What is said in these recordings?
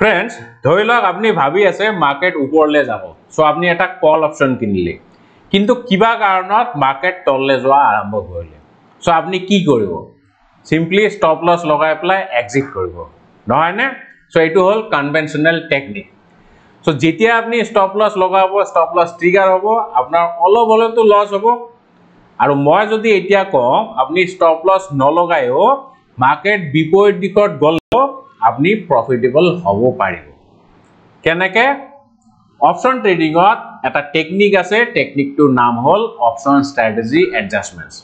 friends ধৰি লওক আপুনি ভাবি আছে মাৰ্কেট ওপৰলৈ যাব চ' আপুনি এটা কল অপশ্যন কিনিলে কিন্তু কিবা কাৰণত মাৰ্কেট তললৈ যোৱা আৰম্ভ কৰিলে চ' আপুনি কি কৰিব চিম্পলি ষ্টপ লছ লগাই পেলাই এক্সিট কৰিব নহয়নে চ' এইটো হ'ল কনভেনশ্যনেল টেকনিক চ' যেতিয়া আপুনি ষ্টপ লছ লগাব ষ্টপ লছ ট্ৰিগাৰ হ'ব আপোনাৰ অলপ হ'লেওতো লছ হ'ব আৰু মই যদি এতিয়া কওঁ আপুনি ষ্টপ লছ নলগায়ো মাৰ্কেট বিপৰীত দিশত গ'লেও আপুনি প্ৰফিটেবল হব পাৰিব কেনেকে অপচন ট্ৰেডিঙত এটা টেকনিক আছে টেকনিকটোৰ নাম হল অপচন ষ্ট্ৰেটেজি এডজাষ্টমেণ্টছ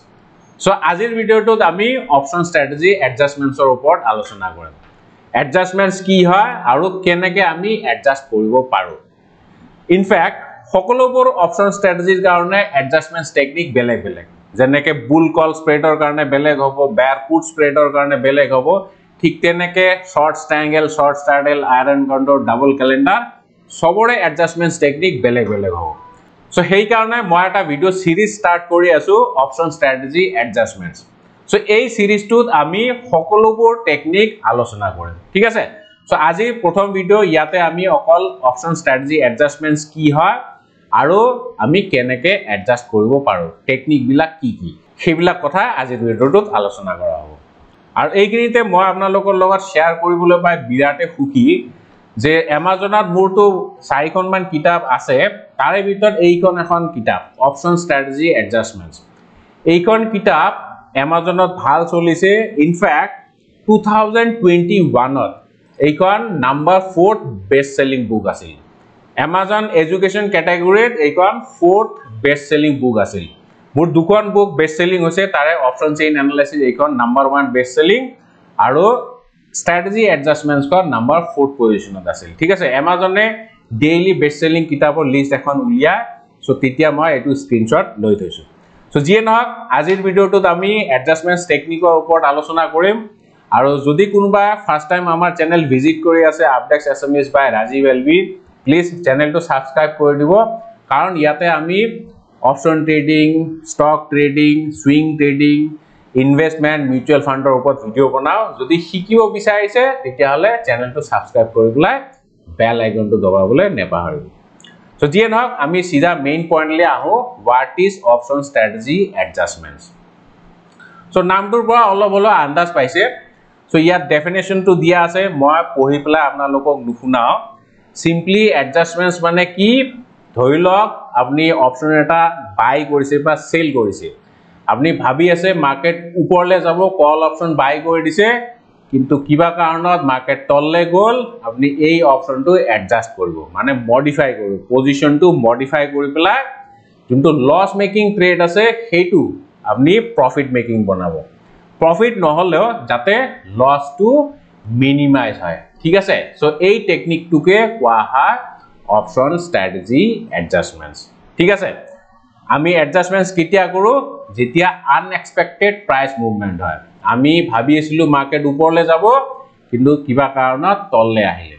সো আজিৰ ভিডিওটোত আমি অপচন ষ্ট্ৰেটেজি এডজাষ্টমেণ্টছৰ ওপৰত আলোচনা কৰিম এডজাষ্টমেণ্টছ কি হয় আৰু কেনেকে আমি এডজাষ্ট কৰিব পাৰোঁ ইনফেক্ট সকলোবোৰ অপচন ষ্ট্ৰেটেজিৰ কাৰণে এডজাষ্টমেণ্টছ টেকনিক বেলেগ বেলেগ যেনেকৈ বুল কল স্প্ৰেডৰ কাৰণে বেলেগ হ'ব বেয়াৰ পুট স্প্ৰেডৰ কাৰণে বেলেগ হ'ব ঠিক তেনেকে short strangle short straddle iron condor double calendar সবরে অ্যাডজাস্টমেন্টস টেকনিক বেলেগ বেলেগ হব সো সেই কারণে মানে একটা ভিডিও সিরিজ স্টার্ট করে আসো অপশন স্ট্র্যাটেজি অ্যাডজাস্টমেন্টস সো এই সিরিজট আমি সকলবর টেকনিক আলোচনা করি ঠিক আছে সো আজি প্রথম ভিডিও ইয়াতে আমি অকল অপশন স্ট্র্যাটেজি অ্যাডজাস্টমেন্টস কি হয় আর আমি কেনেকে অ্যাডজাস্ট করব পারো টেকনিকবিল কি কি সেইবিল কথা আজির ভিডিওট আলোচনা করা হবো আৰু এইখিনিতে মই আপোনালোকৰ লগত শ্বেয়াৰ কৰিবলৈ পাই বিৰাটে সুখী যে এমাজনত মোৰতো চাৰিখনমান কিতাপ আছে তাৰে ভিতৰত এইখন এখন কিতাপ অপশ্যন ষ্ট্ৰেটেজি এডজাষ্টমেণ্টছ এইখন কিতাপ এমাজনত ভাল চলিছে ইনফেক্ট টু থাউজেণ্ড টুৱেণ্টি ওৱানত এইখন number fourth best selling book আছিল এমাজন এডুকেশন কেটেগৰীত এইখন ফ'ৰ্থ বেষ্ট চেলিং বুক আছিল মোৰ দুখন বুক বেষ্ট চেলিং হৈছে তাৰে অপশন চেইন অ্যানালাইসিস এইখন নাম্বাৰ ওৱান বেষ্ট চেলিং আৰু ষ্ট্ৰেটেজি অ্যাডজাস্টমেন্টস কৰ নাম্বাৰ 4 পজিশনত আছে ঠিক আছে এমাজনে ডেইলি বেষ্ট চেলিং কিতাপৰ লিষ্ট এখন উলিয়াই চ' তেতিয়া মই এইটো স্ক্ৰীণশ্বট লৈ থৈছোঁ চ' যিয়ে নহওক আজিৰ ভিডিঅ'টোত আমি অ্যাডজাস্টমেন্টস টেকনিকৰ ওপৰত আলোচনা কৰিম আৰু যদি কোনোবাই ফাৰ্ষ্ট টাইম আমাৰ চেনেল ভিজিট কৰি আছে আপডেক্স S M SMS by Rajib L B please চেনেলটো ছাবস্ক্ৰাইব কৰি দিব কাৰণ ইয়াতে আমি option trading stock trading swing trading investment mutual ফাণ্ডৰ ওপৰত ভিডিঅ' বনাওঁ যদি শিকিব বিচাৰিছে তেতিয়াহ'লে চেনেলটো ছাবস্ক্ৰাইব কৰি পেলাই বেল আইকনটো দবাবলৈ নেপাহৰিব চ' যিয়ে নহওক আমি চিধা মেইন পইণ্টলৈ আহোঁ what is option strategy adjustments so' নামটোৰ পৰা অলপ হ'লেও আন্দাজ পাইছে চ' ইয়াত ডেফিনেশ্যনটো দিয়া আছে মই পঢ়ি পেলাই আপোনালোকক নুশুনাওঁ চিম্পলি এডজাষ্টমেণ্টছ মানে কি ধৰি লওক আপুনি অপশ্যন এটা বাই কৰিছে বা চেল কৰিছে আপুনি ভাবি আছে মাৰ্কেট ওপৰলৈ যাব কল অপশ্যন বাই কৰি দিছে কিন্তু কিবা কাৰণত মাৰ্কেট তললৈ গ'ল আপুনি এই অপশ্যনটো এডজাষ্ট কৰিব মানে মডিফাই কৰিব পজিশ্যনটো মডিফাই কৰি পেলাই যোনটো লছ মেকিং ট্ৰেড আছে সেইটো আপুনি প্ৰফিট মেকিং বনাব প্ৰফিট নহ'লেও যাতে লছটো মিনিমাইজ হয় ঠিক আছে চ' এই টেকনিকটোকে কোৱা হয় অপশ্যন ষ্ট্ৰেটেজি এডজাষ্টমেণ্টছ ঠিক আছে আমি এডজাষ্টমেণ্টছ কেতিয়া কৰোঁ যেতিয়া আনএক্সপেক্টেড প্ৰাইচ মুভমেণ্ট হয় আমি ভাবি আছিলোঁ মাৰ্কেট ওপৰলৈ যাব কিন্তু কিবা কাৰণত তললৈ আহিলে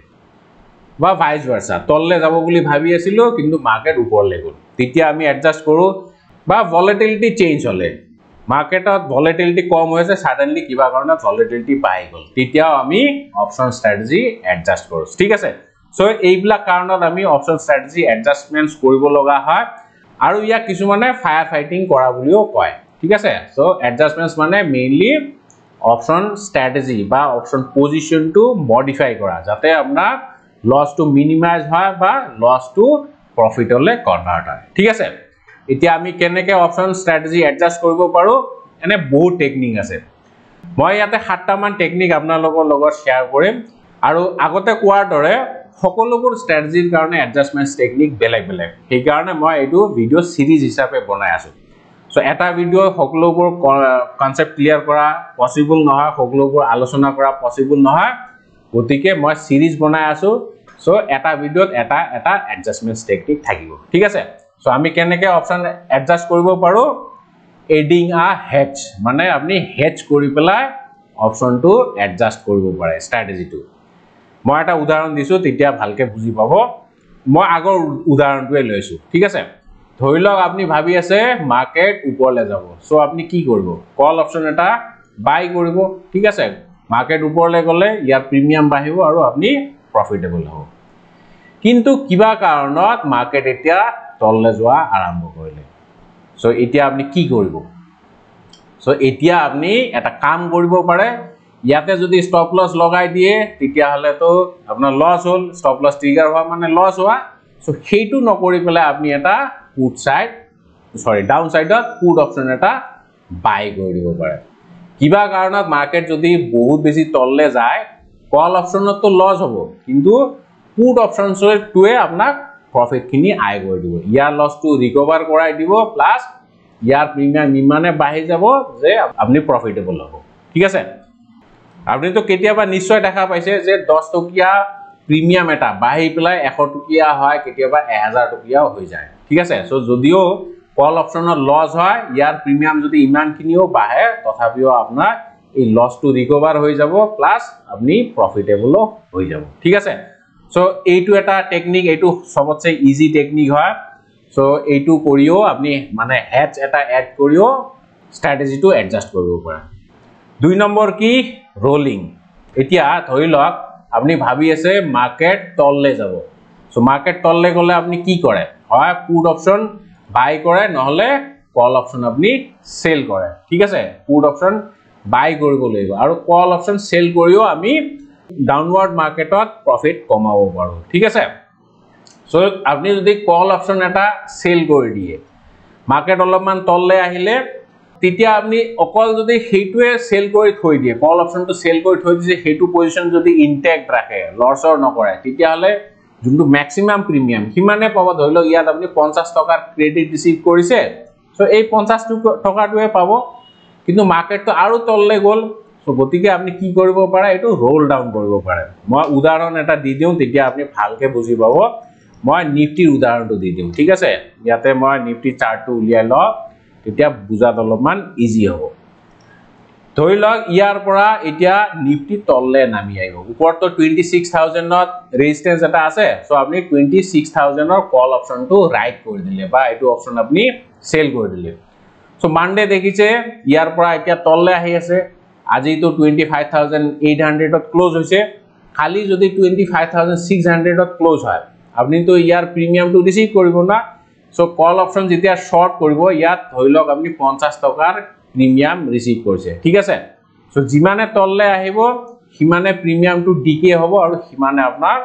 বা ভাইচ ভাৰ্চা তললৈ যাব বুলি ভাবি আছিলোঁ কিন্তু মাৰ্কেট ওপৰলৈ গ'ল তেতিয়া আমি এডজাষ্ট কৰোঁ বা ভলেটিলিটি চেঞ্জ হ'লে মাৰ্কেটত ভলেটিলিটি কম হৈ আছে চাডেনলি কিবা কাৰণত ভলেটিলিটি পাই গ'ল তেতিয়াও আমি অপশ্যন ষ্ট্ৰেটেজি এডজাষ্ট কৰোঁ ঠিক আছে সো এইবিলা কাৰণত আমি অপশন স্ট্ৰ্যাটেজি অ্যাডজাস্টমেন্টস কৰিব লগা হয় আৰু ইয়া কিছুমানে ফায়াৰ ফাইটিং কৰা বুলিও কয় ঠিক আছে সো অ্যাডজাস্টমেন্টস মানে মেইনলি অপশন স্ট্ৰ্যাটেজি বা অপশন পজিশনটো মডিফাই কৰা যাতে আপোনাৰ লসটো মিনিমাইজ হয় বা লসটো প্ৰফিটলে কনভাৰ্ট হয় ঠিক আছে এতিয়া আমি কেনেকে অপশন স্ট্ৰ্যাটেজি অ্যাডজাস্ট কৰিব পাৰো এনে বহু টেকনিক আছে মই ইয়াতে সাতটামান টেকনিক আপোনালোকৰ লগত শেয়াৰ কৰিম আৰু আগতে কোৱাৰ দৰে সকলোবোৰ ষ্ট্ৰেটেজিৰ কাৰণে এডজাষ্টমেণ্ট টেকনিক বেলেগ বেলেগ সেইকাৰণে মই এইটো ভিডিঅ' চিৰিজ হিচাপে বনাই আছোঁ চ' এটা ভিডিঅ' সকলোবোৰ কনচেপ্ট ক্লিয়াৰ কৰা পচিবল নহয় সকলোবোৰ আলোচনা কৰা পচিবল নহয় গতিকে মই চিৰিজ বনাই আছোঁ চ' এটা ভিডিঅ'ত এটা এটা এডজাষ্টমেণ্ট টেকনিক থাকিব ঠিক আছে চ' আমি কেনেকৈ অপশ্যন এডজাষ্ট কৰিব পাৰোঁ এডিং আ হেচ মানে আপুনি হেচ কৰি পেলাই অপশ্যনটো এডজাষ্ট কৰিব পাৰে ষ্ট্ৰেটেজিটো মই এটা উদাহৰণ দিছোঁ তেতিয়া ভালকৈ বুজি পাব মই আগৰ উদাহৰণটোৱে লৈছোঁ ঠিক আছে ধৰি লওক আপুনি ভাবি আছে মাৰ্কেট ওপৰলৈ যাব চ' আপুনি কি কৰিব কল অপশ্যন এটা বাই কৰিব ঠিক আছে মাৰ্কেট ওপৰলৈ গ'লে ইয়াৰ প্ৰিমিয়াম বাঢ়িব আৰু আপুনি প্ৰফিটেবল হ'ব কিন্তু কিবা কাৰণত মাৰ্কেট এতিয়া তললৈ যোৱা আৰম্ভ কৰিলে চ' এতিয়া আপুনি কি কৰিব চ' এতিয়া আপুনি এটা কাম কৰিব পাৰে ইয়াতে যদি ষ্টপ লছ লগাই দিয়ে তেতিয়াহ'লেতো আপোনাৰ লছ হ'ল ষ্টপ লছ ট্ৰিগাৰ হোৱা মানে লছ হোৱা চ' সেইটো নকৰি পেলাই আপুনি এটা পুড ছাইড চৰি ডাউন ছাইডত পুড অপশ্যন এটা বাই কৰি দিব পাৰে কিবা কাৰণত মাৰ্কেট যদি বহুত বেছি তললৈ যায় কল অপশ্যনততো লছ হ'ব কিন্তু পুড অপশ্যনটোৱে আপোনাক প্ৰফিটখিনি আয় কৰি দিব ইয়াৰ লছটো ৰিকভাৰ কৰাই দিব প্লাছ ইয়াৰ প্ৰিমিয়াম ইমানে বাঢ়ি যাব যে আপুনি প্ৰফিটেবল হ'ব ঠিক আছে আপুনিতো কেতিয়াবা নিশ্চয় দেখা পাইছে যে দহ টকীয়া প্ৰিমিয়াম এটা বাঢ়ি পেলাই এশ টকীয়া হয় কেতিয়াবা এহেজাৰ টকীয়াও হৈ যায় ঠিক আছে চ' যদিও কল অপশ্যনত লছ হয় ইয়াৰ প্ৰিমিয়াম যদি ইমানখিনিও বাঢ়ে তথাপিও আপোনাৰ এই লছটো ৰিকভাৰ হৈ যাব প্লাছ আপুনি প্ৰফিটেবলো হৈ যাব ঠিক আছে চ' এইটো এটা টেকনিক এইটো চবতছে ইজি টেকনিক হয় চ' এইটো কৰিও আপুনি মানে হেজ এটা এড কৰিও ষ্ট্ৰেটেজিটো এডজাষ্ট কৰিব পাৰা দুই নম্বৰ কি ৰোলিং এতিয়া ধৰি লওক আপুনি ভাবি আছে মাৰ্কেট তললৈ যাব চ' মাৰ্কেট তললৈ গ'লে আপুনি কি কৰে হয় পুড অপশ্যন বাই কৰে নহ'লে কল অপশ্যন আপুনি চেল কৰে ঠিক আছে পুড অপশ্যন বাই কৰিব লাগিব আৰু কল অপশ্যন চেল কৰিও আমি ডাউনৱাৰ্ড মাৰ্কেটত প্ৰফিট কমাব পাৰোঁ ঠিক আছে চ' আপুনি যদি কল অপশ্যন এটা চেল কৰি দিয়ে মাৰ্কেট অলপমান তললৈ আহিলে তেতিয়া আপুনি অকল যদি হেইটোয়ে সেল কৰি থৈ দিয়ে কল অপচনটো সেল কৰি থৈ দিছে হেইটো পজিশন যদি ইনটেক্ট ৰাখে লসৰ নকৰে তেতিয়া হলে যোনটো ম্যাক্সিমাম প্ৰিমিয়াম হিমানে পাব ধৰিলো ইয়াত আপুনি 50 টকাৰ ক্ৰেডিট ৰিসিভ কৰিছে সো এই 50 টকাটোৱে পাব কিন্তু মাৰ্কেটটো আৰু তললে গল সো গতিকে আপুনি কি কৰিব পাৰে এটো ৰোল ডাউন কৰিব পাৰে মই উদাহৰণ এটা দি দিওঁ তেতিয়া আপুনি ভালকে বুজি পাব মই নিফটিৰ উদাহৰণটো দি দিওঁ ঠিক আছে ইয়াতে মই নিফটি চাৰ্টটো উলিয়াই লওঁ তেতিয়া বুজাত অলপমান ইজি হ'ব ধৰি লওক ইয়াৰ পৰা এতিয়া নিফটি তললৈ নামি আহিব ওপৰততো টুৱেণ্টি ছিক্স থাউজেণ্ডত ৰেজিষ্টেঞ্চ এটা আছে চ' আপুনি টুৱেণ্টি ছিক্স থাউজেণ্ডৰ কল অপশ্যনটো ৰাইট কৰি দিলে বা এইটো অপশ্যন আপুনি চেল কৰি দিলে চ' মানডে দেখিছে ইয়াৰ পৰা এতিয়া তললৈ আহি আছে আজিতো টুৱেণ্টি ফাইভ থাউজেণ্ড এইট হাণ্ড্ৰেডত ক্লজ হৈছে কালি যদি টুৱেণ্টি ফাইভ থাউজেণ্ড ছিক্স হাণ্ড্ৰেডত ক্লজ হয় আপুনিতো ইয়াৰ প্ৰিমিয়ামটো ৰিচিভ কৰিব না সো কল অপশন যেতিয়া শর্ট করব ইয়াত ধৈলক আপনি 50 টাকার প্রিমিয়াম রিসিভ করছে ঠিক আছে সো জিমানে তললে আহিব হিমানে প্রিমিয়াম টু ডিকে হবো আর হিমানে আপনার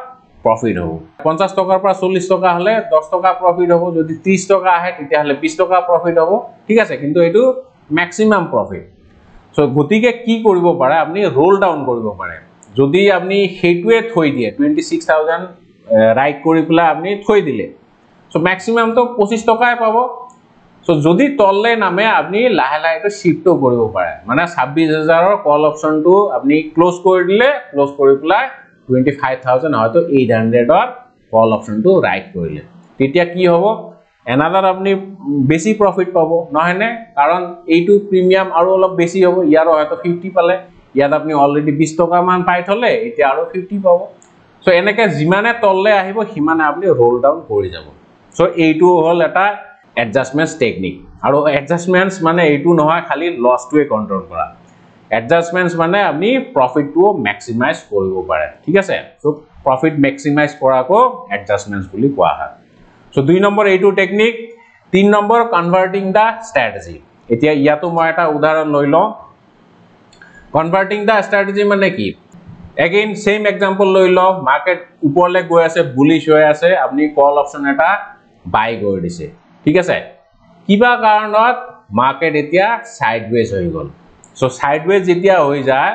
প্রফিট হবো 50 টাকার পর 40 টাকা হলে 10 টাকা প্রফিট হবো যদি 30 টাকা আহে তেতিয়া হলে 20 টাকা প্রফিট হবো ঠিক আছে কিন্তু এটু ম্যাক্সিমাম প্রফিট সো গতিকে কি করিব পারে আপনি রোল ডাউন করিব পারে যদি আপনি হেটুয়ে থই দিয়ে 26000 রাইট করি পলা আপনি থই দিলে সো ম্যাক্সিমাম তো পঁচিশ টাকায় পাব সো যদি তললে নামে আপনি লাহে লাহে শিফটও করব মানে ছাব্বিশ হাজারের কল অপশনটি আপনি ক্লোজ করে দিলে ক্লোজ করে পেলায় টুয়েন্টি ফাইভ থাউজেন্ড হয়তো এইট হান্ড্রেডর কল অপশনটি রাইট করলে তেতিয়া কি হব এনাদার আপনি বেশি প্রফিট পাব নহয়নে কারণ এইটু প্রিমিয়াম আরো অল্প বেশি হব ইয়ারও হয়তো ফিফটি পালে ইয়াত আপনি অলরেডি বিশ টাকা মান পাই থলে এতিয়া আরো ফিফটি পাব সো এনেকে যিমানে তললে আহিব সিমানে আপনি রোল ডাউন করে যাব সো এইটো হল এটা অ্যাডজাস্টমেন্টস টেকনিক আর অ্যাডজাস্টমেন্টস মানে এইটো নহয় খালি লসটুয়ে কন্ট্রোল করা অ্যাডজাস্টমেন্টস মানে আপনি প্রফিটটুও ম্যাক্সিমাইজ করব পারে ঠিক আছে সো প্রফিট ম্যাক্সিমাইজ করাকো অ্যাডজাস্টমেন্টস বলি কোয়া হয় সো দুই নম্বর এইটো টেকনিক তিন নম্বর কনভার্টিং দা স্ট্র্যাটেজি এতিয়া ইয়াতো মই এটা উদাহরণ লইল কনভার্টিং দা স্ট্র্যাটেজি মানে কি এগেইন সেম এক্সাম্পল লইল মার্কেট উপরলে গৈ আছে বুলিশ হৈ আছে আপনি কল অপশন এটা বাই কৰি দিছে ঠিক আছে কিবা কাৰণত মাৰ্কেট এতিয়া ছাইডৱেজ হৈ গ'ল চ' ছাইডৱেজ যেতিয়া হৈ যায়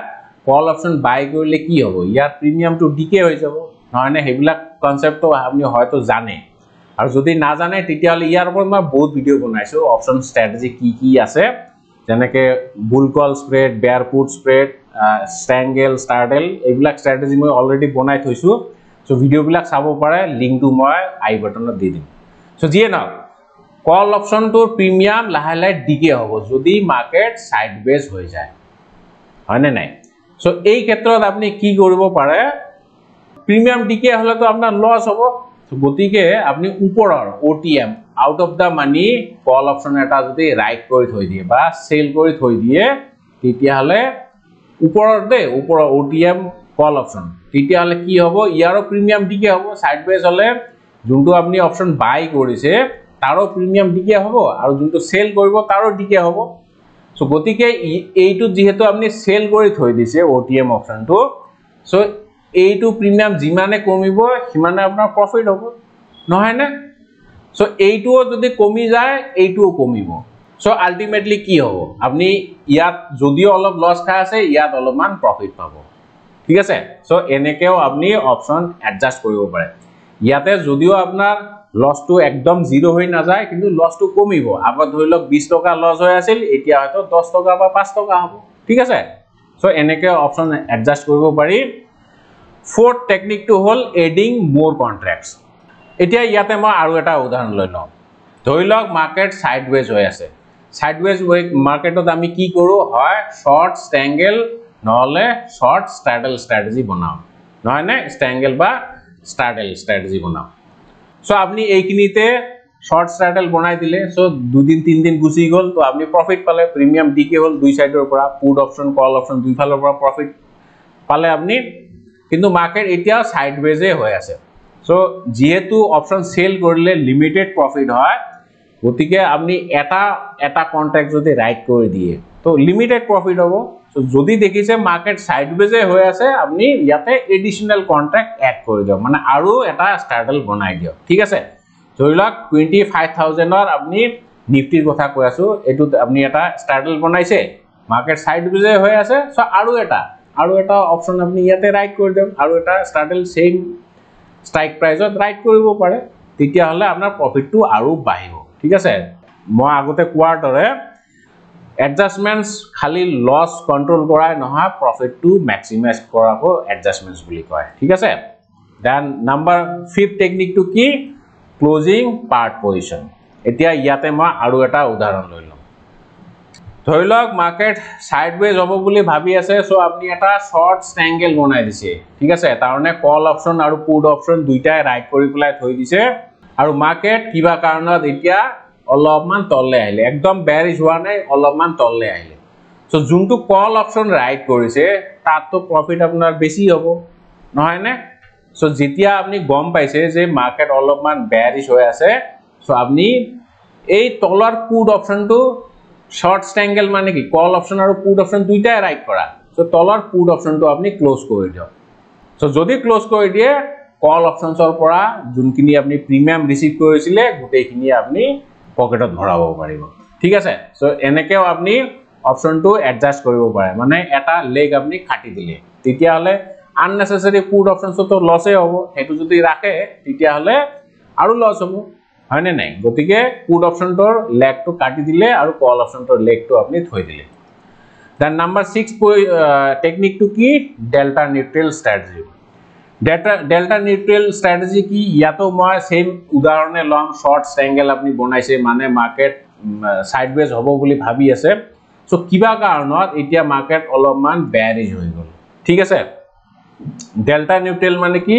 কল অপশ্যন বাই কৰিলে কি হ'ব ইয়াত প্ৰিমিয়ামটো ডিকে হৈ যাব নহয়নে সেইবিলাক কনচেপ্টটো আপুনি হয়তো জানে আৰু যদি নাজানে তেতিয়াহ'লে ইয়াৰ ওপৰত মই বহুত ভিডিঅ' বনাইছোঁ অপশ্যন ষ্ট্ৰেটেজি কি কি আছে যেনেকৈ বুলকল স্প্ৰেড বেয়াৰপুট স্প্ৰেড ষ্ট্ৰেংগেল ষ্টাৰ্টেল এইবিলাক ষ্ট্ৰেটেজি মই অলৰেডি বনাই থৈছোঁ চ' ভিডিঅ'বিলাক চাব পাৰে লিংকটো মই আই বাটনত দি দিম সো জিয়ে না কল অপশন টু প্রিমিয়াম লাহে লাহে ডিগে হব যদি মার্কেট সাইডওয়েজ হয়ে যায় হয় না নাই সো এই ক্ষেত্রত আপনি কি করব পারে প্রিমিয়াম ডিগে হলে তো আপনার লস হব গতি আপনি উপর O T M out of the money call option এটা যদি রাইট করে থই দিয়ে বা সেল করে থই দিয়ে তেতিয়া হলে উপর দে উপর O T M call option তেতিয়া কি হব ইয়ারও প্রিমিয়াম ডিগে হব সাইডওয়েজ হলে যোনটো আপুনি অপশ্যন বাই কৰিছে তাৰো প্ৰিমিয়াম ডিকে হ'ব আৰু যোনটো চেল কৰিব তাৰো ডিকে হ'ব চ' গতিকে এইটোত যিহেতু আপুনি চেল কৰি থৈ দিছে অ' টি এম অপশ্যনটো চ' এইটো প্ৰিমিয়াম যিমানে কমিব সিমানে আপোনাৰ প্ৰফিট হ'ব নহয়নে চ' এইটোও যদি কমি যায় এইটোও কমিব চ' আল্টিমেটলি কি হ'ব আপুনি ইয়াত যদিও অলপ লছ খাই আছে ইয়াত অলপমান প্ৰফিট পাব ঠিক আছে চ' এনেকৈও আপুনি অপশ্যন এডজাষ্ট কৰিব পাৰে ইয়াতে যদিও আপোনাৰ লছটো একদম জিৰ' হৈ নাযায় কিন্তু লছটো কমিব আগত ধৰি লওক বিছ টকা লছ হৈ আছিল এতিয়া হয়তো দহ টকা বা পাঁচ টকা হব ঠিক আছে চ' এনেকে অপশ্যন এডজাষ্ট কৰিব পাৰি ফ'ৰ্থ টেকনিকটো হল এডিং মোৰ কন্ট্ৰাক্টস এতিয়া ইয়াতে মই আৰু এটা উদাহৰণ লৈ লওঁ লম ধৰ মাৰ্কেট সাইডওয়েজ হৈ আছে সাইডওয়েজ মাৰ্কেটত আমি কি কৰোঁ হয় শ্বৰ্ট ষ্টেংগেল নহলে শ্বৰ্ট স্ট্ৰাডেল ষ্ট্ৰেটেজি বনাওঁ নহয়নে ষ্টেংগেল বা স্ট্রাডেল স্ট্র্যাটেজি বনাও সো আপনি এইখিনিতে শর্ট স্ট্রাডেল বনাই দিলে সো দুদিন তিন দিন গুছি গেল তো আপনি প্রফিট পালে প্রিমিয়াম ডিকে হল দুই সাইডের পর পুড অপশন কল অপশন দুই ফালের পর প্রফিট পালে আপনি কিন্তু মার্কেট এটাও সাইড বেজে হয়ে আছে সো যেহেতু অপশন সেল করলে লিমিটেড প্রফিট হয় গতি আপনি এটা এটা কন্ট্রাক্ট যদি রাইট করে দিয়ে তো লিমিটেড প্রফিট হবো যদি দেখিছে মাৰ্কেট সাইডবেজে হৈ আছে আপুনি ইয়াতে এডিশনাল কন্ট্ৰাক্ট এড কৰি দিও মানে আৰু এটা স্ট্রাগল বনাই দিও ঠিক আছে ধর টুয়েন্টি ফাইভ থাউজেন্ডর আপনি নিফটির কথা কৈ আস এই আপুনি এটা স্ট্রাগল বনাইছে মার্কেট সাইডবেজে হৈ আছে সো আৰু এটা আৰু এটা অপশন আপুনি ইয়াতে ৰাইট কৰি দিন আৰু এটা স্ট্ৰাগল সেম স্ট্ৰাইক প্ৰাইজত ৰাইট কৰব পাৰে তো আপোনাৰ প্ৰফিটটা আৰু বাড়ব ঠিক আছে মই আগতে কোৱাৰ দৰে এডজাষ্টমেণ্টছ খালি লছ কণ্ট্ৰল কৰাই নহয় প্ৰফিটটো মেক্সিমাইজ কৰাকো এডজাষ্টমেণ্টছ বুলি কয় ঠিক আছে দেন নাম্বাৰ ফিফ্থ টেকনিকটো কি ক্লজিং পাৰ্ট পজিশ্যন এতিয়া ইয়াতে মই আৰু এটা উদাহৰণ লৈ ল'ম ধৰি লওক মাৰ্কেট ছাইডৱেজ হ'ব বুলি ভাবি আছে চ' আপুনি এটা শ্বৰ্ট ষ্ট্ৰেংগেল বনাই দিছে ঠিক আছে তাৰমানে কল অপশ্যন আৰু পুড অপশ্যন দুইটাই ৰাইট কৰি পেলাই থৈ দিছে আৰু মাৰ্কেট কিবা কাৰণত এতিয়া অলপমান তললৈ আহিলে একদম বেয়ারিজ হোৱা নাই অলপমান তললৈ আহিলে চ' যোনটো কল অপশ্যন ৰাইট কৰিছে তাততো প্ৰফিট আপোনাৰ বেছি হ'ব নহয়নে চ' যেতিয়া আপুনি গম পাইছে যে মাৰ্কেট অলপমান বেয়াৰিজ হৈ আছে চ' আপুনি এই তলৰ পুড অপশ্যনটো শ্বৰ্ট ষ্টেংগেল মানে কি কল অপশ্যন আৰু পুড অপশ্যন দুইটাই ৰাইট কৰা চ' তলৰ পুড অপশ্যনটো আপুনি ক্ল'জ কৰি দিয়ক চ' যদি ক্ল'জ কৰি দিয়ে কল অপশ্যনছৰ পৰা যোনখিনি আপুনি প্ৰিমিয়াম ৰিচিভ কৰিছিলে গোটেইখিনি আপুনি পকেটত ভৰাব পাৰিব ঠিক আছে সো এনেকেও আপুনি অপচনটো এডজাস্ট কৰিব পাৰে মানে এটা লেগ আপুনি কাটি দিলে তেতিয়া হলে আননেসেসাৰি ফুড অপচনটো লসে হ'ব হেতু যদি ৰাখে তেতিয়া হলে আৰু লস হ'ব হয়নে নাই গতিকে ফুড অপচনটোৰ লেগটো কাটি দিলে আৰু কল অপচনটোৰ লেগটো আপুনি থৈ দিলে দেন নাম্বাৰ 6 টেকনিকটো কি delta neutral strategy data delta neutral strategy কি ইয়াতো মই সেম উদাহরণে লম শর্ট স্ট্যাঙ্গেল আপনি বনাইছে মানে মার্কেট সাইডওয়েজ হব বলে ভাবি আছে সো কিবা কারণ এটা মার্কেট অলমান ব্যারেজ হয়ে গেল ঠিক আছে ডেল্টা নিউট্রেল মানে কি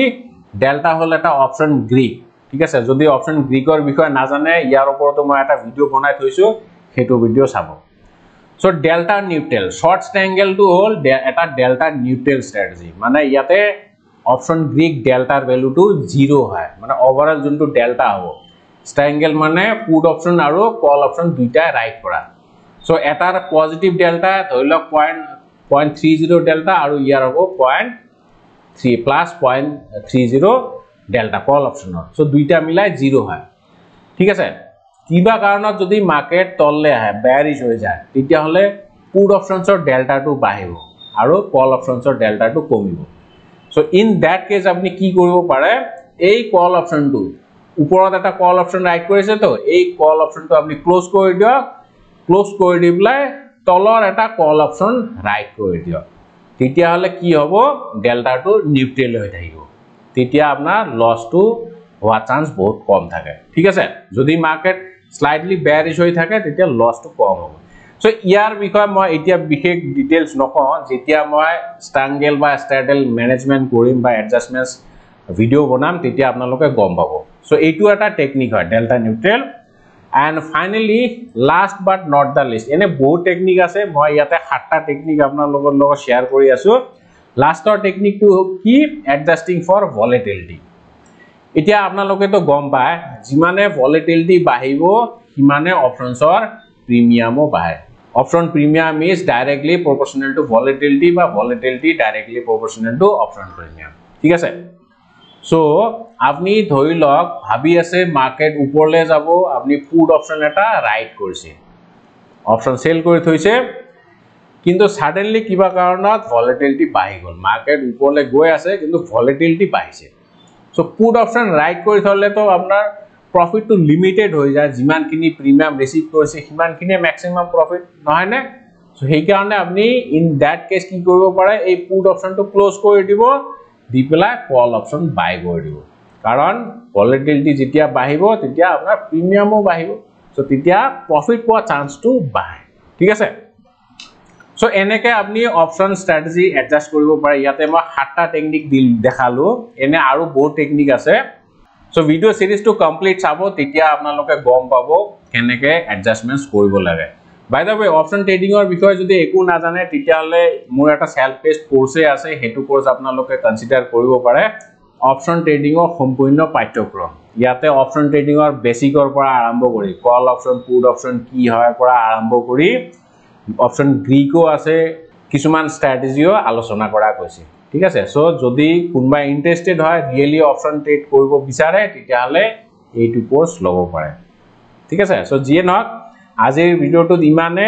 ডেল্টা হল একটা অপশন গ্রিক ঠিক আছে যদি অপশন গ্রিকর বিষয়ে না জানে ইয়ার উপর তো মানে একটা ভিডিও বনায় থাকি সেই ভিডিও চাব so delta neutral short strangle হল একটা ডেল্টা নিউট্রেল স্ট্র্যাটেজি মানে ইয়াতে অপশ্যন গ্ৰীক ডেল্টাৰ ভেলুটো জিৰ' হয় মানে অভাৰঅল যোনটো ডেল্টা হ'ব ষ্ট্ৰাইংগেল মানে পুড অপশ্যন আৰু কল অপশ্যন দুইটাই ৰাইট কৰা চ' এটাৰ পজিটিভ ডেল্টা ধৰি লওক point point three zero' delta আৰু ইয়াৰ হ'ব point three plus point three zero' delta call অপশ্যনৰ চ' দুইটা মিলাই জিৰ' হয় ঠিক আছে কিবা কাৰণত যদি মাৰ্কেট তললৈ আহে বেয়াৰিজ হৈ যায় তেতিয়াহ'লে পুড অপশ্যনছৰ ডেল্টাটো বাঢ়িব আৰু কল অপশ্যনছৰ ডেল্টাটো কমিব সো ইন দ্যাট কেস আপনি কি করিব পারে এই কল অপশন টু উপরত একটা কল অপশন রাইট কইছে তো এই কল অপশন টু আপনি ক্লোজ কই দিও ক্লোজ কই দিবলাই তলর একটা কল অপশন রাইট কই দিও তেতিয়া হলে কি হব ডেল্টা টু নিউট্রাল হই থাকিব তেতিয়া আপনার লস টু হওয়ার চান্স বহুত কম থাকে ঠিক আছে যদি মার্কেট স্লাইডলি বেয়ারিশ হই থাকে তেতিয়া লস টু কম হবে সো ইয়াৰ বিষয়ে মই এতিয়া বিশেষ ডিটেইলছ নকওঁ যেতিয়া মই ষ্ট্ৰাংগেল বা ষ্ট্ৰেডেল মেনেজমেণ্ট কৰিম বা এডজাষ্টমেণ্টছ ভিডিঅ' বনাম তেতিয়া আপোনালোকে গম পাব সো এইটো এটা টেকনিক হয় delta neutral and finally last but not the least এনে বহুত টেকনিক আছে মই ইয়াতে সাতটা টেকনিক আপোনালোকৰ লগত শ্বেয়াৰ কৰি আছোঁ লাষ্টৰ টেকনিকটো কি এডজাষ্টিং ফৰ ভলেটিলিটি এতিয়া আপোনালোকেতো গম পায় যিমানে ভলেটিলিটি বাঢ়িব সিমানে অপশ্যনছৰ প্ৰিমিয়ামো বাঢ়ে options premium is directly proportional to volatility বা volatility directly proportional to options premium ঠিক আছে সো আপনি ধৰি লক ভাবি আছে মাৰ্কেট উপৰলে যাব আপনি পুট অপশন এটা ৰাইট কৰিছে অপচন সেল কৰি থৈছে কিন্তু সাডেনলি কিবা কাৰণত ভলিটিলিটি বাঢ়ি গ'ল মাৰ্কেট উপৰলে গৈ আছে কিন্তু ভলিটিলিটি বাঢ়িছে সো পুট অপশন ৰাইট কৰি থাকলে তো আপনাৰ প্ৰফিটটো লিমিটেড হৈ যায় যিমানখিনি প্ৰিমিয়াম ৰিচিভ কৰিছে সিমানখিনিয়ে মেক্সিমাম প্ৰফিট নহয়নে চ' সেইকাৰণে আপুনি ইন দেট কেছ কি কৰিব পাৰে এই পুট অপশ্যনটো ক্ল'জ কৰি দিব দি পেলাই কল অপশ্যন বাই কৰি দিব কাৰণ পলিটিলিটি যেতিয়া বাঢ়িব তেতিয়া আপোনাৰ প্ৰিমিয়ামো বাঢ়িব চ' তেতিয়া প্ৰফিট পোৱা চান্সটো বাঢ়ে ঠিক আছে চ' এনেকৈ আপুনি অপশ্যন ষ্ট্ৰেটেজি এডজাষ্ট কৰিব পাৰে ইয়াতে মই সাতটা টেকনিক দি দেখালোঁ এনে আৰু বহুত টেকনিক আছে সো ভিডিও সিরিজটো কমপ্লিট সাবো তেতিয়া আপোনালোকে গম পাবো কেনেকে অ্যাডজাস্টমেন্টস কইব লাগে by the way option trading এর বিষয়ে যদি একু না জানে তেতিয়ালে মোর একটা সেলফ পেজ কোর্সে আছে হেতু কোর্স আপোনালোকে কনসিডার কইব পারে অপশন ট্রেডিং এর সম্পূর্ণ পাঠ্যক্রম ইয়াতে অপশন ট্রেডিং এর বেসিকৰ পৰা আৰম্ভ কৰি কল অপশন পুট অপশন কি হয় পৰা আৰম্ভ কৰি অপশন গ্ৰিকো আছে কিছুমান স্ট্ৰ্যাটেজিও আলোচনা কৰা হয়েছে ঠিক আছে সো যদি কোনবা ইন্টাৰেস্টেড হয় ৰিয়েলি অপশন ট্ৰেড কৰিব বিচাৰে তেতিয়াহলে এইটো কোৰ্স লব পাৰে ঠিক আছে সো জিয়ে নক আজিৰ ভিডিওটো ইমানে